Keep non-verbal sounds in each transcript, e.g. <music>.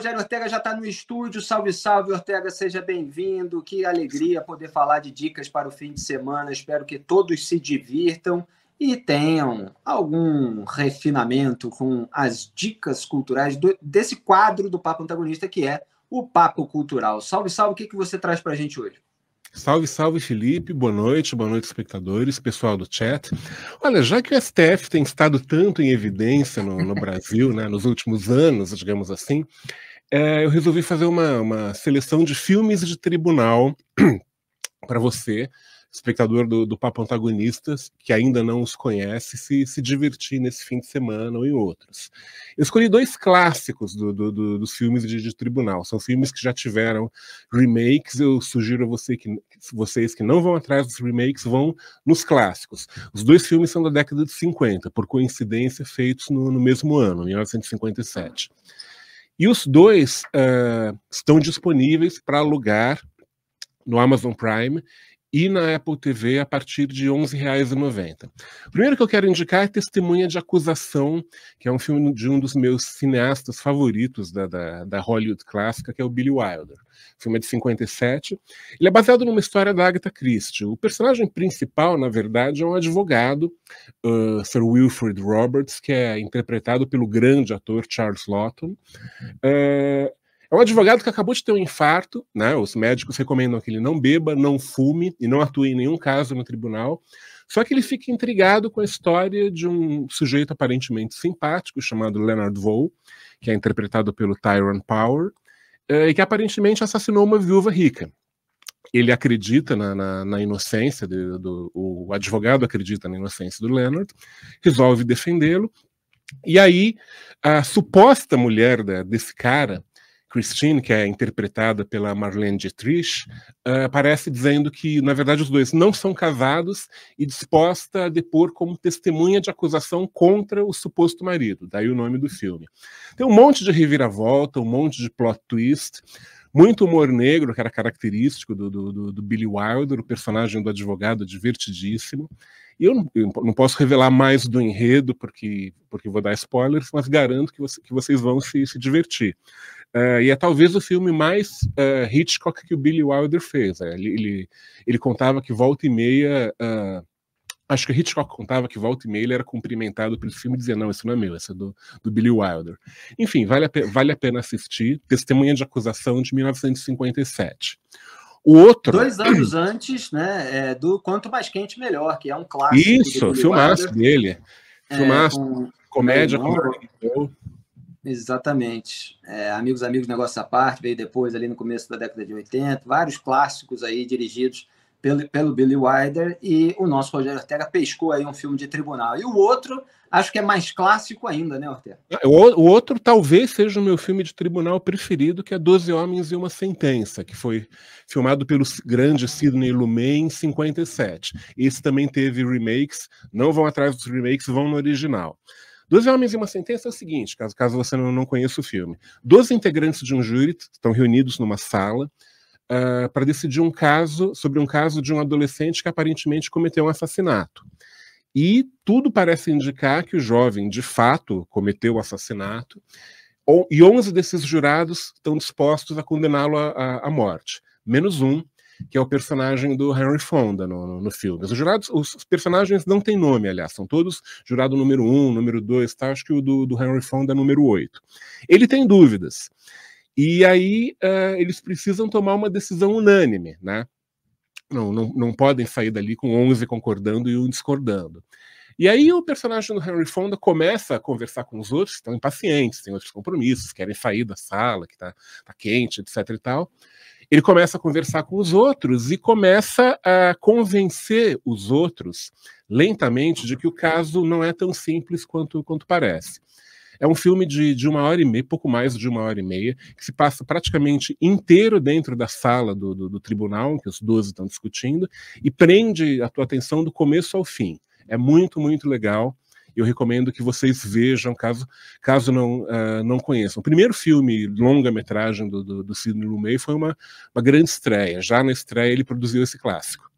Rogério Ortega já está no estúdio. Salve, salve, Ortega, seja bem-vindo. Que alegria poder falar de dicas para o fim de semana. Espero que todos se divirtam e tenham algum refinamento com as dicas culturais do, desse quadro do Papo Antagonista, que é o Papo Cultural. Salve, salve, o que, que você traz para a gente hoje? Salve, salve, Felipe. Boa noite, boa noite, espectadores, pessoal do chat. Olha, já que o STF tem estado tanto em evidência no, no Brasil, né, nos últimos anos, digamos assim, é, eu resolvi fazer uma, uma seleção de filmes de tribunal <clears throat> para você, espectador do, do Papo Antagonistas, que ainda não os conhece, se, se divertir nesse fim de semana ou em outros. Eu escolhi dois clássicos do, do, do dos filmes de, de, tribunal. São filmes que já tiveram remakes. Eu sugiro a você que, vocês que não vão atrás dos remakes, vão nos clássicos. Os dois filmes são da década de 50, por coincidência, feitos no, no mesmo ano, 1957. E os dois uh, estão disponíveis para alugar no Amazon Prime e na Apple TV a partir de R$ 11,90. primeiro que eu quero indicar é Testemunha de Acusação, que é um filme de um dos meus cineastas favoritos da, da, da Hollywood clássica, que é o Billy Wilder. O filme é de 57. Ele é baseado numa história da Agatha Christie. O personagem principal, na verdade, é um advogado, uh, Sir Wilfred Roberts, que é interpretado pelo grande ator Charles Lawton. Uh, é um advogado que acabou de ter um infarto, né? Os médicos recomendam que ele não beba, não fume e não atue em nenhum caso no tribunal. Só que ele fica intrigado com a história de um sujeito aparentemente simpático chamado Leonard Vow, que é interpretado pelo Tyrone Power, eh, e que aparentemente assassinou uma viúva rica. Ele acredita na, na, na inocência, de, do, o advogado acredita na inocência do Leonard, resolve defendê-lo. E aí, a suposta mulher desse cara Christine, que é interpretada pela Marlene Dietrich, uh, aparece dizendo que, na verdade, os dois não são casados e disposta a depor como testemunha de acusação contra o suposto marido. Daí o nome do filme. Tem um monte de reviravolta, um monte de plot twist muito humor negro, que era característico do, do, do, Billy Wilder, o personagem do advogado divertidíssimo. E eu não, eu não, posso revelar mais do enredo, porque, porque vou dar spoilers, mas garanto que, você, que vocês vão se, se divertir. Uh, e é talvez o filme mais uh, Hitchcock que o Billy Wilder fez. Né? ele, ele, contava que volta e meia. Uh, acho que Hitchcock contava que volta e meia ele era cumprimentado pelo filme e dizia: Não, esse não é meu, esse é do, do Billy Wilder. Enfim, vale a, vale a pena assistir. Testemunha de Acusação de 1957. O outro. Dois anos antes, né? É, do Quanto Mais Quente Melhor, que é um clássico. Isso, filmaço dele. Filmaço, é, com... comédia com. com... Exatamente. É, amigos, amigos, negócio à parte, veio depois ali no começo da década de 80, vários clássicos aí dirigidos pelo, pelo Billy Wilder e o nosso Rogério Ortega pescou aí um filme de tribunal. E o outro, acho que é mais clássico ainda, né, Ortega? É, o, o outro talvez seja o meu filme de tribunal preferido, que é Doze Homens e uma Sentença, que foi filmado pelo grande Sidney Lumet em 57. Esse também teve remakes, não vão atrás dos remakes, vão no original. Doze Homens e uma Sentença é o seguinte, caso, caso você não, não conheça o filme. Doze integrantes de um júri estão reunidos numa sala uh, para decidir um caso sobre um caso de um adolescente que aparentemente cometeu um assassinato. E tudo parece indicar que o jovem, de fato, cometeu o assassinato, e 11 desses jurados estão dispostos a condená-lo à, à morte, menos um, que é o personagem do Henry Fonda no, no, no filme. Os jurados, os personagens não têm nome, aliás, são todos jurado número um, número dois, tá? acho que o do, do Henry Fonda é número oito. Ele tem dúvidas. E aí uh, eles precisam tomar uma decisão unânime, né? Não, não, não podem sair dali com 11 concordando e um discordando. E aí o personagem do Henry Fonda começa a conversar com os outros que estão impacientes, têm outros compromissos, querem sair da sala, que está tá quente, etc e tal. Ele começa a conversar com os outros e começa a convencer os outros lentamente de que o caso não é tão simples quanto, quanto parece. É um filme de, de, uma hora e meia, pouco mais de uma hora e meia, que se passa praticamente inteiro dentro da sala do, do, do tribunal, que os 12 estão discutindo, e prende a tua atenção do começo ao fim. É muito, muito legal. Eu recomendo que vocês vejam, caso, caso não, uh, não conheçam. O primeiro filme, longa-metragem do, do, do Sidney Lumet, foi uma, uma grande estreia. Já na estreia, ele produziu esse clássico.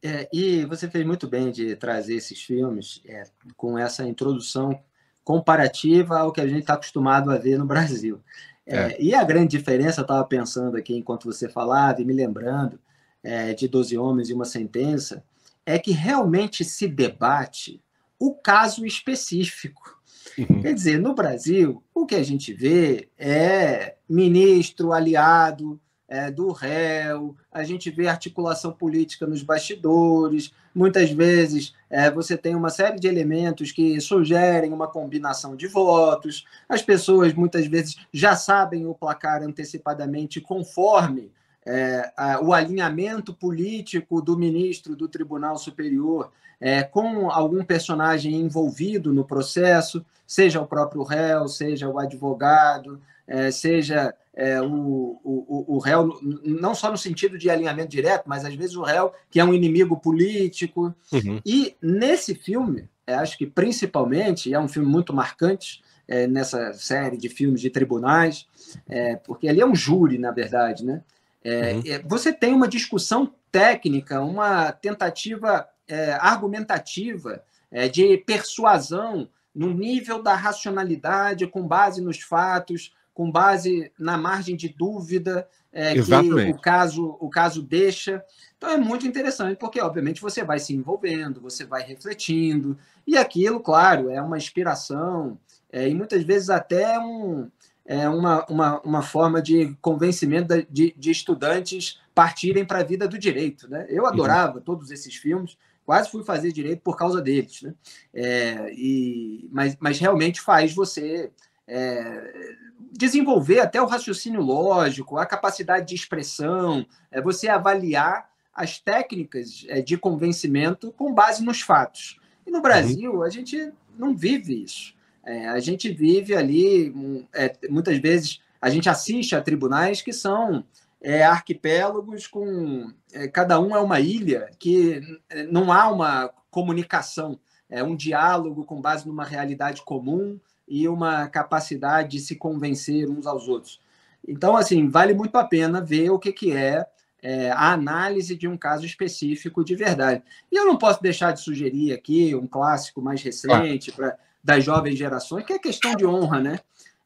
É, e você fez muito bem de trazer esses filmes é, com essa introdução comparativa ao que a gente está acostumado a ver no Brasil. É, é. e a grande diferença, eu estava pensando aqui enquanto você falava e me lembrando, é, de Doze Homens e uma Sentença, é que realmente se debate o caso específico. Uhum. Quer dizer, no Brasil, o que a gente vê é ministro aliado é, do réu, a gente vê articulação política nos bastidores, muitas vezes é, você tem uma série de elementos que sugerem uma combinação de votos, as pessoas muitas vezes já sabem o placar antecipadamente conforme é, a, o alinhamento político do ministro do Tribunal Superior é, com algum personagem envolvido no processo, seja o próprio réu, seja o advogado, é, seja é, o, o, o réu, não só no sentido de alinhamento direto, mas às vezes o réu que é um inimigo político. Uhum. E nesse filme, é, acho que principalmente, é um filme muito marcante, é, nessa série de filmes de tribunais, porque ali é um júri, na verdade, né? É, uhum. É, você tem uma discussão técnica, uma tentativa é, argumentativa, é, de persuasão no nível da racionalidade, com base nos fatos, com base na margem de dúvida é, que o caso, o caso deixa. Então é muito interessante, porque obviamente você vai se envolvendo, você vai refletindo, e aquilo, claro, é uma inspiração, e muitas vezes até um, é, uma, uma, uma forma de convencimento de, de estudantes partirem para a vida do direito. Né? Eu uhum. adorava uhum. todos esses filmes, quase fui fazer direito por causa deles. Né? É, e, mas, mas realmente faz você é, desenvolver até o raciocínio lógico, a capacidade de expressão, é, você avaliar as técnicas é, de convencimento com base nos fatos. E no uhum. Brasil, uhum. a gente não vive isso. É, a gente vive ali, é, muitas vezes, a gente assiste a tribunais que são é, arquipélagos com. É, cada um é uma ilha, que é, não há uma comunicação, é um diálogo com base numa realidade comum e uma capacidade de se convencer uns aos outros. Então, assim, vale muito a pena ver o que, que é, é, a análise de um caso específico de verdade. E eu não posso deixar de sugerir aqui um clássico mais recente, ah. para das jovens gerações, que é questão de honra, né?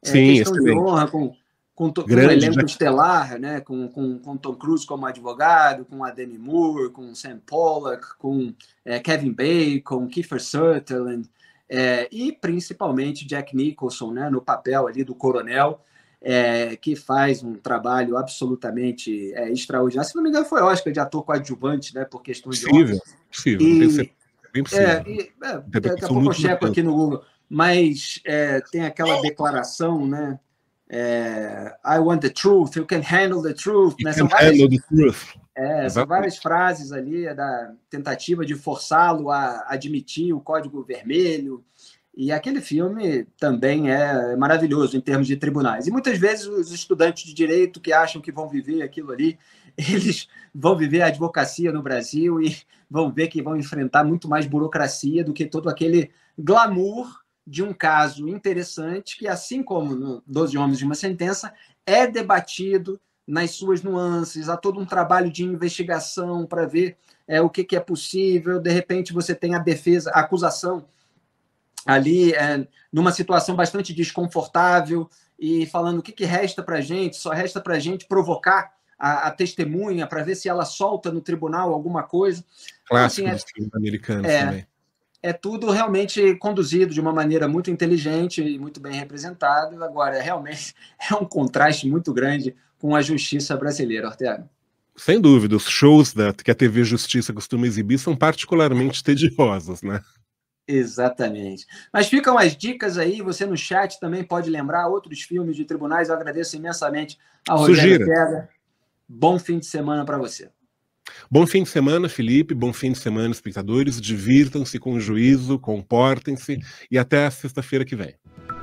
É Sim, questão de honra com, com, to, Grande, elenco né? estelar, né? Com, com, com Tom Cruise como advogado, com a Demi Moore, com Sam Pollock, com é, Kevin Bacon, Kiefer Sutherland, é, e principalmente Jack Nicholson, né? No papel ali do coronel. É, que faz um trabalho absolutamente é, extraordinário. Se não me engano, foi Oscar de ator coadjuvante, né? Por questão de honra. Possível, possível. E, bem possível. É, e, é, daqui a pouco eu checo aqui no Google. Mas é, tem aquela declaração, né? É, I want the truth, you can handle the truth. You né? can várias, handle the truth. É, são várias frases ali da tentativa de forçá-lo a admitir o código vermelho. E aquele filme também é, é maravilhoso em termos de tribunais. E muitas vezes os estudantes de direito que acham que vão viver aquilo ali <laughs> eles vão viver a advocacia no Brasil e vão ver que vão enfrentar muito mais burocracia do que todo aquele glamour de um caso interessante que, assim como no Homens de uma Sentença, é debatido nas suas nuances, há todo um trabalho de investigação para ver é, o que, que, é possível, de repente você tem a defesa, a acusação ali é, numa situação bastante desconfortável e falando o que, que resta para a gente, só resta para a gente provocar a, a testemunha para ver se ela solta no tribunal alguma coisa. Então, Clássico então, assim, é, filmes americanos é, também. É tudo realmente conduzido de uma maneira muito inteligente e muito bem representado. Agora, realmente <laughs> é um contraste muito grande com a justiça brasileira, Ortega. Sem dúvida, os shows da, que a TV Justiça costuma exibir são particularmente tediosos, né? Exatamente. Mas ficam as dicas aí, você no chat também pode lembrar outros filmes de tribunais. Eu agradeço imensamente ao Rogério Sugira. Ortega Bom fim de semana para você. Bom fim de semana, Felipe. Bom fim de semana, espectadores. Divirtam-se com juízo, comportem-se e até sexta-feira que vem.